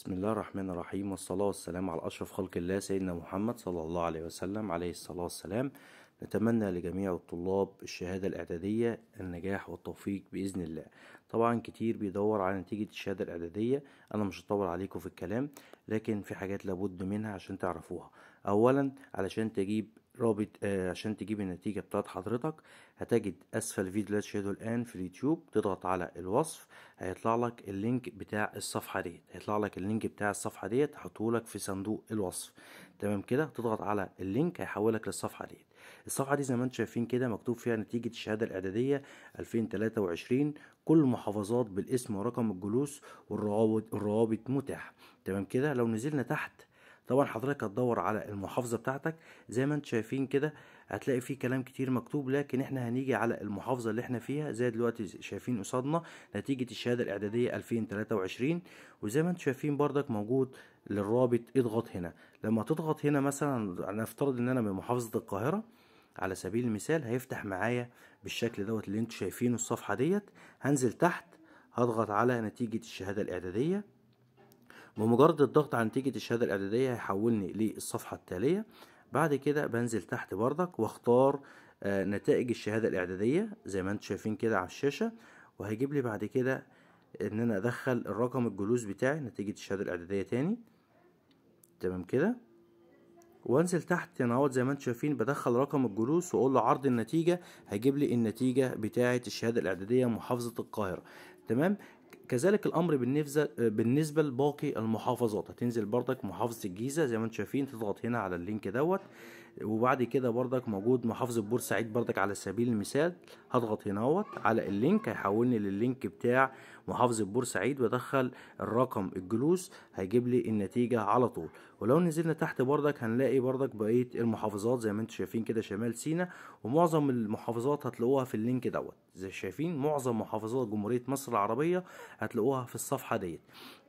بسم الله الرحمن الرحيم والصلاة والسلام على أشرف خلق الله سيدنا محمد صلى الله عليه وسلم عليه الصلاة والسلام نتمنى لجميع الطلاب الشهادة الإعدادية النجاح والتوفيق بإذن الله طبعا كتير بيدور على نتيجة الشهادة الإعدادية أنا مش هطول عليكم في الكلام لكن في حاجات لابد منها عشان تعرفوها أولا علشان تجيب رابط آه عشان تجيب النتيجة بتاعت حضرتك هتجد أسفل الفيديو لا تشاهده الآن في اليوتيوب تضغط على الوصف هيطلع لك اللينك بتاع الصفحة ديت هيطلع لك اللينك بتاع الصفحة ديت هحطهولك لك في صندوق الوصف تمام كده تضغط على اللينك هيحولك للصفحة ديت الصفحة دي زي ما انتم شايفين كده مكتوب فيها نتيجة الشهادة الإعدادية 2023 كل المحافظات بالاسم ورقم الجلوس والروابط متاحة تمام كده لو نزلنا تحت طبعا حضرتك هتدور على المحافظه بتاعتك زي ما انت شايفين كده هتلاقي فيه كلام كتير مكتوب لكن احنا هنيجي على المحافظه اللي احنا فيها زي دلوقتي شايفين قصادنا نتيجه الشهاده الاعداديه 2023 وزي ما انت شايفين بردك موجود للرابط اضغط هنا لما تضغط هنا مثلا نفترض ان انا من محافظه القاهره على سبيل المثال هيفتح معايا بالشكل دوت اللي انتوا شايفينه الصفحه ديت هنزل تحت هضغط على نتيجه الشهاده الاعداديه بمجرد الضغط على نتيجة الشهادة الإعدادية هيحولني للصفحة التالية بعد كده بنزل تحت بردك واختار آه، نتائج الشهادة الإعدادية زي ما انتم شايفين كده على الشاشة وهيجيب لي بعد كده ان انا ادخل الرقم الجلوس بتاعي نتيجة الشهادة الإعدادية تاني تمام كده وانزل تحت انا اهوت زي ما انتم شايفين بدخل رقم الجلوس واقول له عرض النتيجه هيجيب لي النتيجه بتاعه الشهاده الاعداديه محافظه القاهره تمام كذلك الامر بالنسبه بالنسبه لباقي المحافظات هتنزل بردك محافظه الجيزه زي ما انتم شايفين تضغط هنا على اللينك دوت وبعد كده بردك موجود محافظه بورسعيد بردك على سبيل المثال هضغط هناوت على اللينك هيحولني لللينك بتاع محافظه بورسعيد وادخل الرقم الجلوس هيجيب لي النتيجه على طول ولو نزلنا تحت بردك هنلاقي بردك بقيه المحافظات زي ما انتم شايفين كده شمال سينا ومعظم المحافظات هتلاقوها في اللينك دوت زي شايفين معظم محافظات جمهوريه مصر العربيه هتلاقوها في الصفحه ديت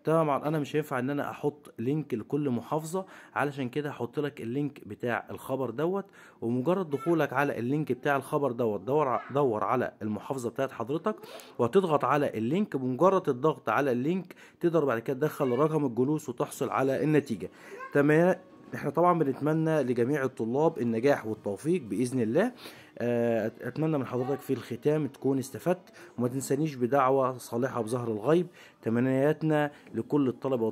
طبعا انا مش هينفع ان انا احط لينك لكل محافظه علشان كده هحط لك اللينك بتاع الخبر دوت ومجرد دخولك على اللينك بتاع الخبر دوت دور دور على المحافظه بتاعت حضرتك وهتضغط على اللينك بمجرد الضغط على اللينك تقدر بعد كده تدخل رقم الجلوس وتحصل على النتيجه تمام احنا طبعا بنتمنى لجميع الطلاب النجاح والتوفيق باذن الله آه، اتمنى من حضرتك في الختام تكون استفدت وما تنسانيش بدعوه صالحه بظهر الغيب تمنياتنا لكل الطلبه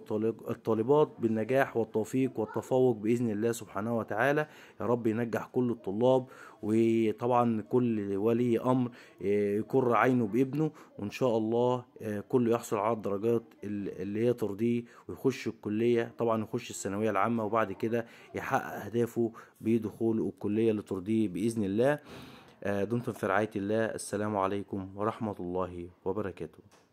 والطالبات بالنجاح والتوفيق والتفوق باذن الله سبحانه وتعالى يا رب ينجح كل الطلاب وطبعا كل ولي امر آه، يكر عينه بابنه وان شاء الله آه، كله يحصل على الدرجات اللي هي ترضيه ويخش الكليه طبعا يخش الثانويه العامه وبعد كده كده يحقق اهدافه بدخول الكليه اللي ترضيه باذن الله آه، دمتم في رعايه الله السلام عليكم ورحمه الله وبركاته